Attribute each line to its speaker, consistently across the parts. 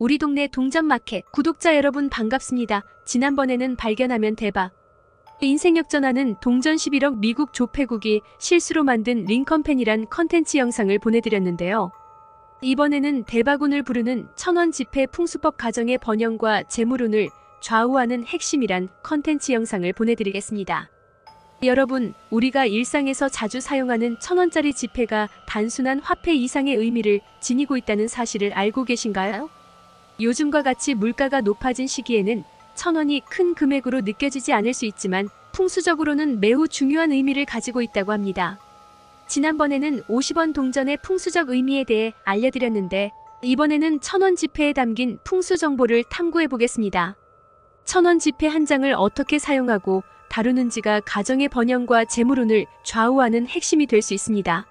Speaker 1: 우리 동네 동전마켓 구독자 여러분 반갑습니다. 지난번에는 발견하면 대박. 인생 역전하는 동전 11억 미국 조폐국이 실수로 만든 링컨펜이란 컨텐츠 영상을 보내드렸는데요. 이번에는 대박운을 부르는 천원 지폐 풍수법 가정의 번영과 재물운을 좌우하는 핵심이란 컨텐츠 영상을 보내드리겠습니다. 여러분, 우리가 일상에서 자주 사용하는 천원짜리 지폐가 단순한 화폐 이상의 의미를 지니고 있다는 사실을 알고 계신가요? 요즘과 같이 물가가 높아진 시기에는 천원이 큰 금액으로 느껴지지 않을 수 있지만 풍수적으로는 매우 중요한 의미를 가지고 있다고 합니다. 지난번에는 50원 동전의 풍수적 의미에 대해 알려드렸는데 이번에는 천원 지폐에 담긴 풍수 정보를 탐구해 보겠습니다. 천원 지폐 한 장을 어떻게 사용하고 다루는지가 가정의 번영과 재물운을 좌우하는 핵심이 될 수 있습니다.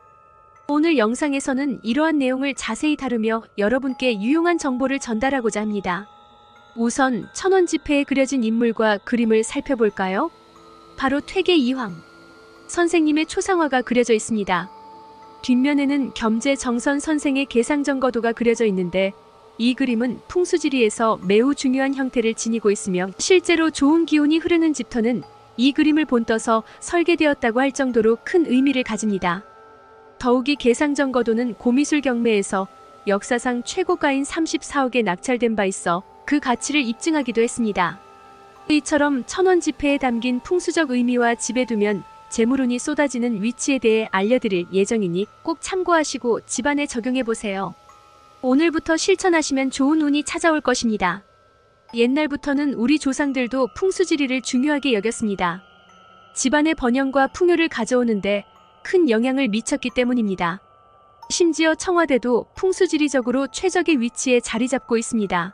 Speaker 1: 오늘 영상에서는 이러한 내용을 자세히 다루며 여러분께 유용한 정보를 전달하고자 합니다. 우선 천원 지폐에 그려진 인물과 그림을 살펴볼까요? 바로 퇴계 이황. 선생님의 초상화가 그려져 있습니다. 뒷면에는 겸재 정선 선생의 계상정거도가 그려져 있는데 이 그림은 풍수지리에서 매우 중요한 형태를 지니고 있으며 실제로 좋은 기운이 흐르는 집터는 이 그림을 본떠서 설계되었다고 할 정도로 큰 의미를 가집니다. 더욱이 개상정거도는 고미술 경매에서 역사상 최고가인 34억에 낙찰된 바 있어 그 가치를 입증하기도 했습니다. 이처럼 천원 지폐에 담긴 풍수적 의미와 집에 두면 재물운이 쏟아지는 위치에 대해 알려드릴 예정이니 꼭 참고하시고 집안에 적용해보세요. 오늘부터 실천하시면 좋은 운이 찾아올 것입니다. 옛날부터는 우리 조상들도 풍수지리를 중요하게 여겼습니다. 집안의 번영과 풍요를 가져오는데 큰 영향을 미쳤기 때문입니다. 심지어 청와대도 풍수지리적으로 최적의 위치에 자리 잡고 있습니다.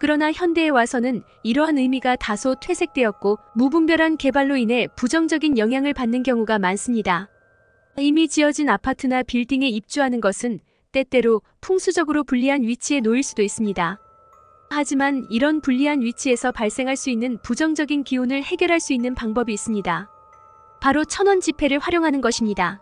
Speaker 1: 그러나 현대에 와서는 이러한 의미가 다소 퇴색되었고 무분별한 개발로 인해 부정적인 영향을 받는 경우가 많습니다. 이미 지어진 아파트나 빌딩에 입주하는 것은 때때로 풍수적으로 불리한 위치에 놓일 수도 있습니다. 하지만 이런 불리한 위치에서 발생할 수 있는 부정적인 기운을 해결할 수 있는 방법이 있습니다. 바로 천원 지폐를 활용하는 것입니다.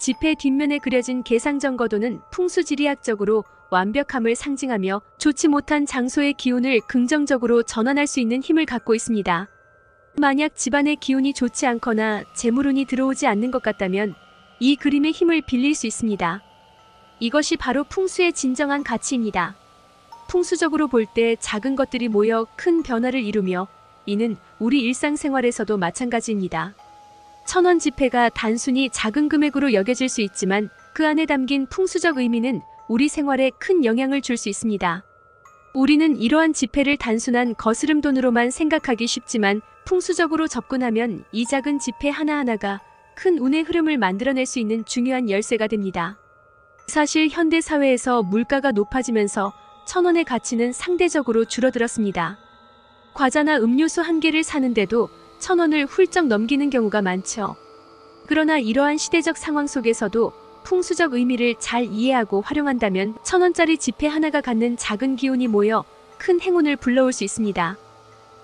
Speaker 1: 지폐 뒷면에 그려진 개상정거도는 풍수지리학적으로 완벽함을 상징하며 좋지 못한 장소의 기운을 긍정적으로 전환할 수 있는 힘을 갖고 있습니다. 만약 집안의 기운이 좋지 않거나 재물운이 들어오지 않는 것 같다면 이 그림의 힘을 빌릴 수 있습니다. 이것이 바로 풍수의 진정한 가치입니다. 풍수적으로 볼 때 작은 것들이 모여 큰 변화를 이루며 이는 우리 일상생활에서도 마찬가지입니다. 천원 지폐가 단순히 작은 금액으로 여겨질 수 있지만 그 안에 담긴 풍수적 의미는 우리 생활에 큰 영향을 줄 수 있습니다. 우리는 이러한 지폐를 단순한 거스름 돈으로만 생각하기 쉽지만 풍수적으로 접근하면 이 작은 지폐 하나하나가 큰 운의 흐름을 만들어낼 수 있는 중요한 열쇠가 됩니다. 사실 현대 사회에서 물가가 높아지면서 천 원의 가치는 상대적으로 줄어들었습니다. 과자나 음료수 한 개를 사는데도 천 원을 훌쩍 넘기는 경우가 많죠. 그러나 이러한 시대적 상황 속에서도 풍수적 의미를 잘 이해하고 활용한다면 천 원짜리 지폐 하나가 갖는 작은 기운이 모여 큰 행운을 불러올 수 있습니다.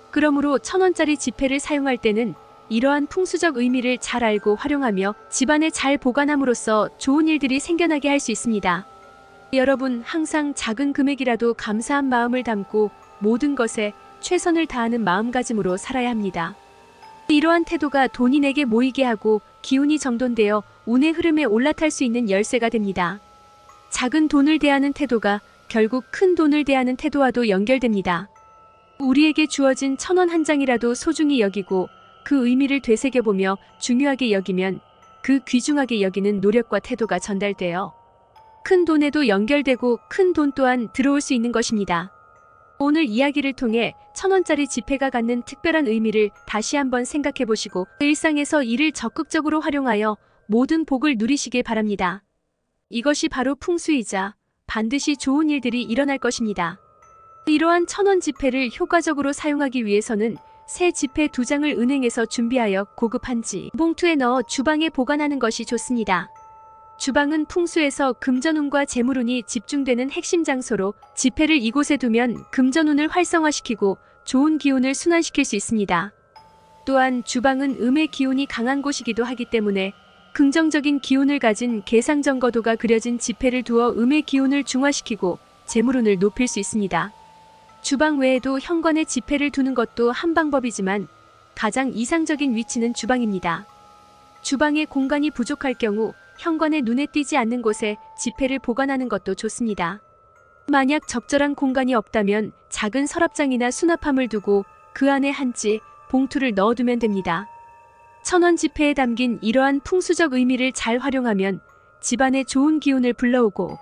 Speaker 1: 그러므로 천 원짜리 지폐를 사용할 때는 이러한 풍수적 의미를 잘 알고 활용하며 집안에 잘 보관함으로써 좋은 일들이 생겨나게 할 수 있습니다. 여러분 항상 작은 금액이라도 감사한 마음을 담고 모든 것에 최선을 다하는 마음가짐으로 살아야 합니다. 이러한 태도가 돈인에게 모이게 하고 기운이 정돈되어 운의 흐름에 올라탈 수 있는 열쇠가 됩니다. 작은 돈을 대하는 태도가 결국 큰 돈을 대하는 태도와도 연결됩니다. 우리에게 주어진 천원 한 장이라도 소중히 여기고 그 의미를 되새겨보며 중요하게 여기면 그 귀중하게 여기는 노력과 태도가 전달되어 큰 돈에도 연결되고 큰 돈 또한 들어올 수 있는 것입니다. 오늘 이야기를 통해 천원짜리 지폐가 갖는 특별한 의미를 다시 한번 생각해 보시고 일상에서 이를 적극적으로 활용하여 모든 복을 누리시길 바랍니다. 이것이 바로 풍수이자 반드시 좋은 일들이 일어날 것입니다. 이러한 천원 지폐를 효과적으로 사용하기 위해서는 새 지폐 두 장을 은행에서 준비하여 고급한 지 봉투에 넣어 주방에 보관하는 것이 좋습니다. 주방은 풍수에서 금전운과 재물운이 집중되는 핵심 장소로 지폐를 이곳에 두면 금전운을 활성화시키고 좋은 기운을 순환시킬 수 있습니다. 또한 주방은 음의 기운이 강한 곳이기도 하기 때문에 긍정적인 기운을 가진 계상정거도가 그려진 지폐를 두어 음의 기운을 중화시키고 재물운을 높일 수 있습니다. 주방 외에도 현관에 지폐를 두는 것도 한 방법이지만 가장 이상적인 위치는 주방입니다. 주방의 공간이 부족할 경우 현관에 눈에 띄지 않는 곳에 지폐를 보관하는 것도 좋습니다. 만약 적절한 공간이 없다면 작은 서랍장이나 수납함을 두고 그 안에 한지 봉투를 넣어두면 됩니다. 천원 지폐에 담긴 이러한 풍수적 의미를 잘 활용하면 집안에 좋은 기운을 불러오고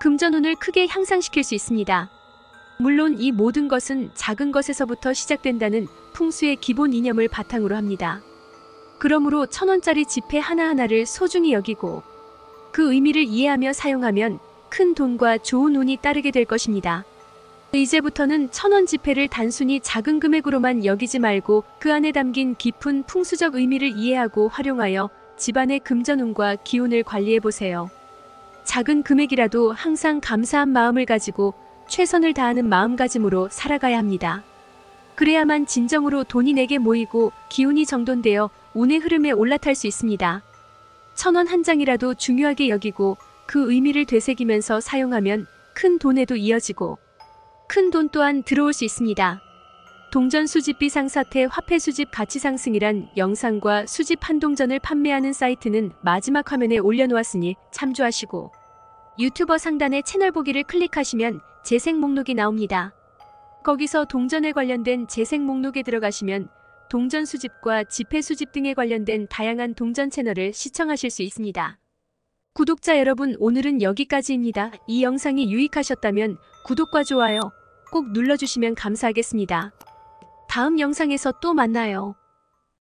Speaker 1: 금전운을 크게 향상시킬 수 있습니다. 물론 이 모든 것은 작은 것에서부터 시작된다는 풍수의 기본 이념을 바탕으로 합니다. 그러므로 천원짜리 지폐 하나하나를 소중히 여기고 그 의미를 이해하며 사용하면 큰 돈과 좋은 운이 따르게 될 것입니다. 이제부터는 천원 지폐를 단순히 작은 금액으로만 여기지 말고 그 안에 담긴 깊은 풍수적 의미를 이해하고 활용하여 집안의 금전운과 기운을 관리해보세요. 작은 금액이라도 항상 감사한 마음을 가지고 최선을 다하는 마음가짐으로 살아가야 합니다. 그래야만 진정으로 돈이 내게 모이고 기운이 정돈되어 운의 흐름에 올라탈 수 있습니다. 천 원 한 장이라도 중요하게 여기고 그 의미를 되새기면서 사용하면 큰 돈에도 이어지고 큰 돈 또한 들어올 수 있습니다. 동전 수집비 상사태 화폐 수집 가치 상승이란 영상과 수집 한동전을 판매하는 사이트는 마지막 화면에 올려놓았으니 참조하시고 유튜버 상단의 채널 보기를 클릭하시면 재생 목록이 나옵니다. 거기서 동전에 관련된 재생 목록에 들어가시면 동전 수집과 지폐 수집 등에 관련된 다양한 동전 채널을 시청하실 수 있습니다. 구독자 여러분 오늘은 여기까지입니다. 이 영상이 유익하셨다면 구독과 좋아요 꼭 눌러주시면 감사하겠습니다. 다음 영상에서 또 만나요.